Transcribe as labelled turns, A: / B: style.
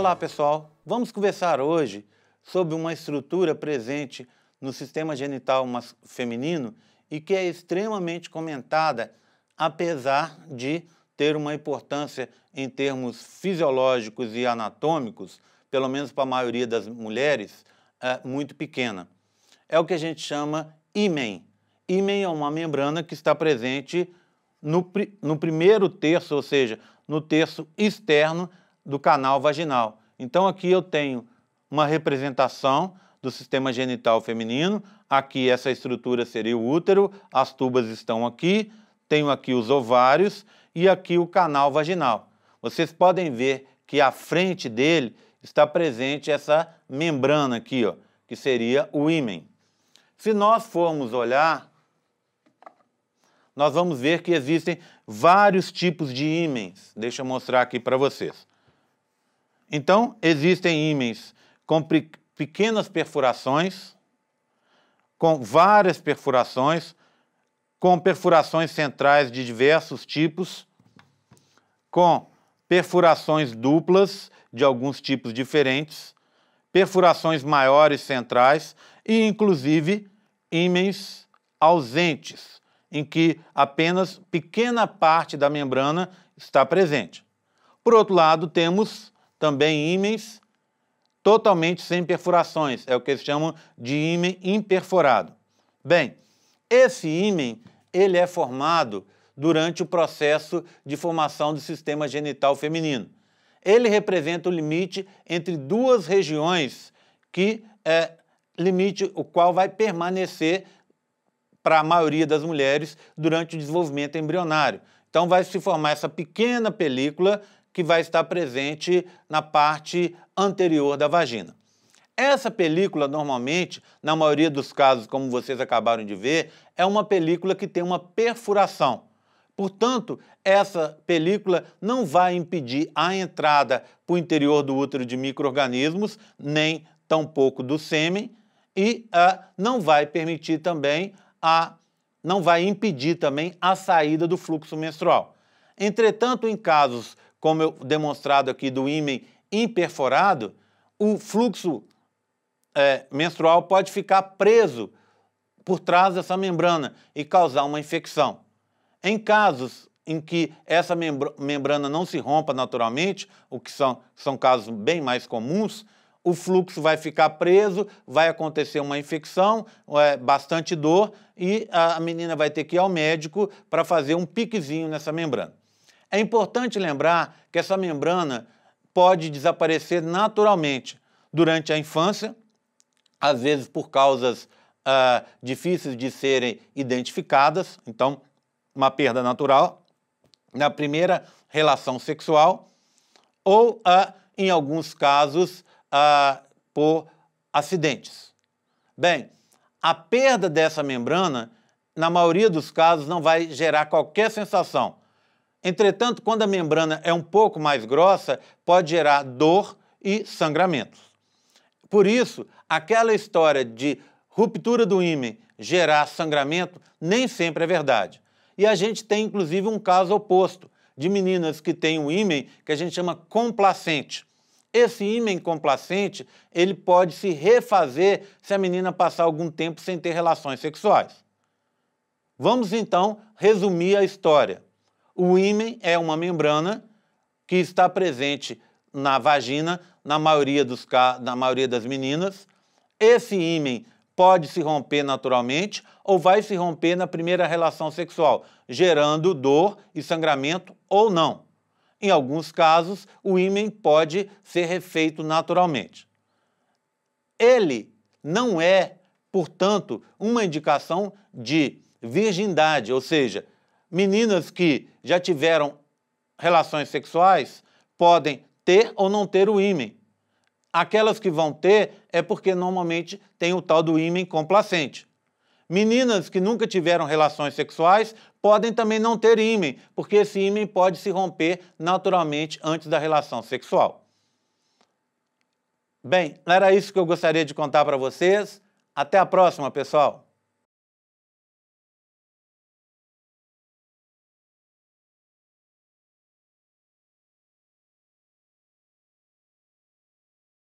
A: Olá, pessoal. Vamos conversar hoje sobre uma estrutura presente no sistema genital feminino e que é extremamente comentada, apesar de ter uma importância em termos fisiológicos e anatômicos, pelo menos para a maioria das mulheres, é muito pequena. É o que a gente chama ímen. Ímen é uma membrana que está presente no, no primeiro terço, ou seja, no terço externo do canal vaginal. Então aqui eu tenho uma representação do sistema genital feminino, aqui essa estrutura seria o útero, as tubas estão aqui, tenho aqui os ovários e aqui o canal vaginal. Vocês podem ver que à frente dele está presente essa membrana aqui, ó, que seria o ímen. Se nós formos olhar, nós vamos ver que existem vários tipos de ímens. Deixa eu mostrar aqui para vocês. Então, existem ímãs com pequenas perfurações, com várias perfurações, com perfurações centrais de diversos tipos, com perfurações duplas de alguns tipos diferentes, perfurações maiores centrais e, inclusive, ímens ausentes, em que apenas pequena parte da membrana está presente. Por outro lado, temos também ímens totalmente sem perfurações, é o que eles chamam de ímen imperforado. Bem, esse ímen ele é formado durante o processo de formação do sistema genital feminino. Ele representa o limite entre duas regiões que é limite o qual vai permanecer para a maioria das mulheres durante o desenvolvimento embrionário. Então vai se formar essa pequena película que vai estar presente na parte anterior da vagina. Essa película, normalmente, na maioria dos casos, como vocês acabaram de ver, é uma película que tem uma perfuração. Portanto, essa película não vai impedir a entrada para o interior do útero de micro-organismos, nem tampouco do sêmen, e uh, não vai permitir também a não vai impedir também a saída do fluxo menstrual. Entretanto, em casos como eu demonstrado aqui do ímã imperforado, o fluxo é, menstrual pode ficar preso por trás dessa membrana e causar uma infecção. Em casos em que essa membrana não se rompa naturalmente, o que são, são casos bem mais comuns, o fluxo vai ficar preso, vai acontecer uma infecção, é, bastante dor e a menina vai ter que ir ao médico para fazer um piquezinho nessa membrana. É importante lembrar que essa membrana pode desaparecer naturalmente durante a infância, às vezes por causas uh, difíceis de serem identificadas, então, uma perda natural, na primeira relação sexual, ou, uh, em alguns casos, uh, por acidentes. Bem, a perda dessa membrana, na maioria dos casos, não vai gerar qualquer sensação Entretanto, quando a membrana é um pouco mais grossa, pode gerar dor e sangramentos. Por isso, aquela história de ruptura do ímã gerar sangramento nem sempre é verdade. E a gente tem inclusive um caso oposto, de meninas que têm um ímã que a gente chama complacente. Esse ímã complacente, ele pode se refazer se a menina passar algum tempo sem ter relações sexuais. Vamos então resumir a história. O ímen é uma membrana que está presente na vagina, na maioria, dos, na maioria das meninas. Esse ímen pode se romper naturalmente ou vai se romper na primeira relação sexual, gerando dor e sangramento ou não. Em alguns casos, o ímen pode ser refeito naturalmente. Ele não é, portanto, uma indicação de virgindade, ou seja, meninas que já tiveram relações sexuais podem ter ou não ter o ímen. Aquelas que vão ter é porque normalmente tem o tal do ímen complacente. Meninas que nunca tiveram relações sexuais podem também não ter ímen, porque esse ímen pode se romper naturalmente antes da relação sexual. Bem, era isso que eu gostaria de contar para vocês. Até a próxima, pessoal!